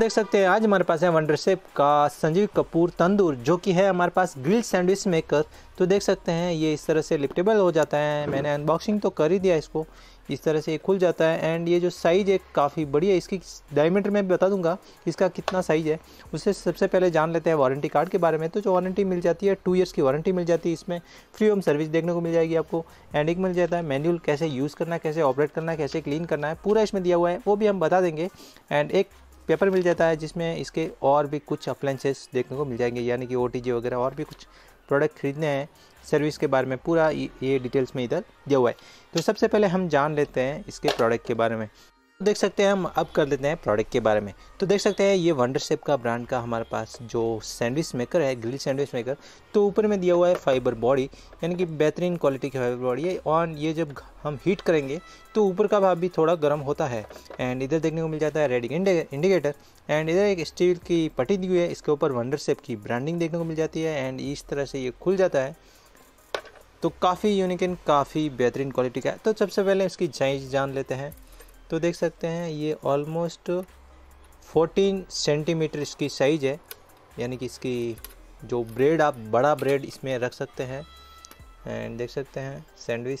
देख सकते हैं आज हमारे पास है वंडर शेप का संजीव कपूर तंदूर जो कि है हमारे पास ग्रिल सैंडविच मेकर तो देख सकते हैं ये इस तरह से लिफ्टेबल हो जाता है मैंने अनबॉक्सिंग तो कर ही दिया इसको इस तरह से ये खुल जाता है एंड ये जो साइज़ है काफ़ी बढ़िया है इसकी डायमीटर भी बता दूंगा इसका कितना साइज़ है उससे सबसे पहले जान लेते हैं वारंटी कार्ड के बारे में तो जो वारंटी मिल जाती है टू इयर्स की वारंटी मिल जाती है इसमें फ्री होम सर्विस देखने को मिल जाएगी आपको एंड एक मिल जाता है मैनुअल कैसे यूज़ करना है कैसे ऑपरेट करना है कैसे क्लीन करना है पूरा इसमें दिया हुआ है वो भी हम बता देंगे एंड एक पेपर मिल जाता है जिसमें इसके और भी कुछ अप्लाइंसेस देखने को मिल जाएंगे यानी कि ओ वगैरह और भी कुछ प्रोडक्ट खरीदने हैं सर्विस के बारे में पूरा ये डिटेल्स में इधर दिया हुआ है तो सबसे पहले हम जान लेते हैं इसके प्रोडक्ट के बारे में देख सकते हैं हम अब कर लेते हैं प्रोडक्ट के बारे में तो देख सकते हैं ये वंडर शेप का ब्रांड का हमारे पास जो सैंडविच मेकर है ग्रिल सैंडविच मेकर तो ऊपर में दिया हुआ है फाइबर बॉडी यानी कि बेहतरीन क्वालिटी की फाइबर बॉडी है और ये जब हम हीट करेंगे तो ऊपर का भाग भी थोड़ा गर्म होता है एंड इधर देखने को मिल जाता है रेडिंग इंडिकेटर एंड इधर एक स्टील की पट्टी दी हुई है इसके ऊपर वंडर शेप की ब्रांडिंग देखने को मिल जाती है एंड इस तरह से ये खुल जाता है तो काफ़ी यूनिक एंड काफ़ी बेहतरीन क्वालिटी का है तो सबसे पहले इसकी जाइज जान लेते हैं तो देख सकते हैं ये ऑलमोस्ट 14 सेंटीमीटर इसकी साइज़ है यानी कि इसकी जो ब्रेड आप बड़ा ब्रेड इसमें रख सकते हैं एंड देख सकते हैं सैंडविच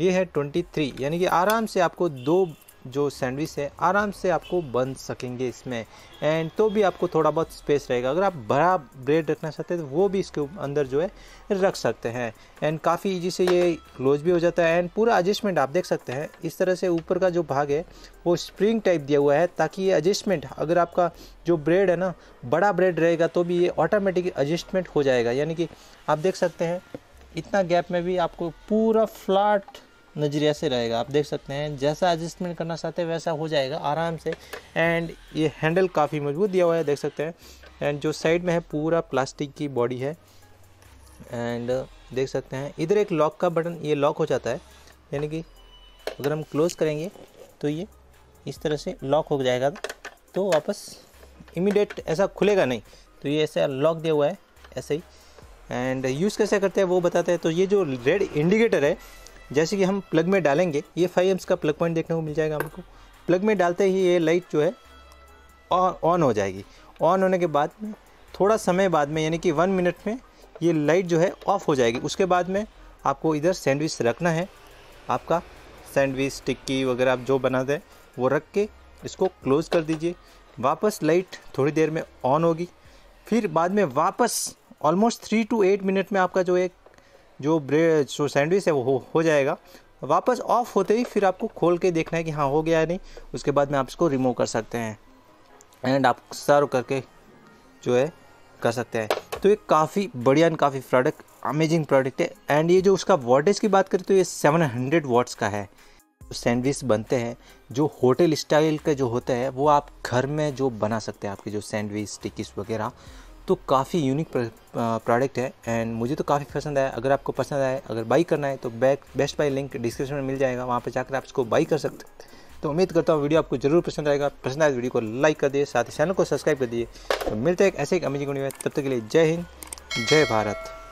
ये है 23 यानी कि आराम से आपको दो जो सैंडविच है आराम से आपको बन सकेंगे इसमें एंड तो भी आपको थोड़ा बहुत स्पेस रहेगा अगर आप बड़ा ब्रेड रखना चाहते हैं तो वो भी इसके अंदर जो है रख सकते हैं एंड काफ़ी ईजी से ये क्लोज भी हो जाता है एंड पूरा एडजस्टमेंट आप देख सकते हैं इस तरह से ऊपर का जो भाग है वो स्प्रिंग टाइप दिया हुआ है ताकि ये एडजस्टमेंट अगर आपका जो ब्रेड है ना बड़ा ब्रेड रहेगा तो भी ये ऑटोमेटिक एडजस्टमेंट हो जाएगा यानी कि आप देख सकते हैं इतना गैप में भी आपको पूरा फ्लैट नज़रिया से रहेगा आप देख सकते हैं जैसा एडजस्टमेंट करना चाहते हैं वैसा हो जाएगा आराम से एंड ये हैंडल काफ़ी मजबूत दिया हुआ है देख सकते हैं एंड जो साइड में है पूरा प्लास्टिक की बॉडी है एंड देख सकते हैं इधर एक लॉक का बटन ये लॉक हो जाता है यानी कि अगर हम क्लोज़ करेंगे तो ये इस तरह से लॉक हो जाएगा तो वापस इमिडिएट ऐसा खुलेगा नहीं तो ये ऐसा लॉक दिया हुआ है ऐसे ही एंड यूज़ कैसे करते हैं वो बताते हैं तो ये जो रेड इंडिकेटर है जैसे कि हम प्लग में डालेंगे ये फाइव एम्स का प्लग पॉइंट देखने को मिल जाएगा हमको प्लग में डालते ही ये लाइट जो है ऑन हो जाएगी ऑन होने के बाद में थोड़ा समय बाद में यानी कि वन मिनट में ये लाइट जो है ऑफ़ हो जाएगी उसके बाद में आपको इधर सैंडविच रखना है आपका सैंडविच टिक्की वगैरह आप जो बना दें वो रख के इसको क्लोज़ कर दीजिए वापस लाइट थोड़ी देर में ऑन होगी फिर बाद में वापस almost three to eight minute में आपका जो एक जो ब्रेड जो सैंडविच है वो हो, हो जाएगा वापस ऑफ होते ही फिर आपको खोल के देखना है कि हाँ हो गया या नहीं उसके बाद में आप इसको रिमूव कर सकते हैं एंड आप सर्व करके जो है कर सकते हैं तो ये काफ़ी बढ़िया एंड काफ़ी प्रोडक्ट अमेजिंग प्रोडक्ट है एंड ये जो उसका वॉटेज की बात करें तो ये 700 हंड्रेड वाट्स का है सैंडविच बनते हैं जो होटल स्टाइल के जो होते हैं वो आप घर में जो बना सकते हैं आपके जो सैंडविच टिक्कीस वगैरह तो काफ़ी यूनिक प्रोडक्ट है एंड मुझे तो काफ़ी पसंद आया अगर आपको पसंद आए अगर बाई करना है तो back best buy link description में मिल जाएगा वहाँ पर जाकर आप इसको बाई कर सकते हैं तो उम्मीद करता हूँ वीडियो आपको जरूर पसंद आएगा पसंद आए तो वीडियो को लाइक कर दिए साथ ही चैनल को सब्सक्राइब कर दिए तो मिलते हैं ऐसे एक अमेजिंग वीडियो में तब तक के लिए जय हिंद जय भारत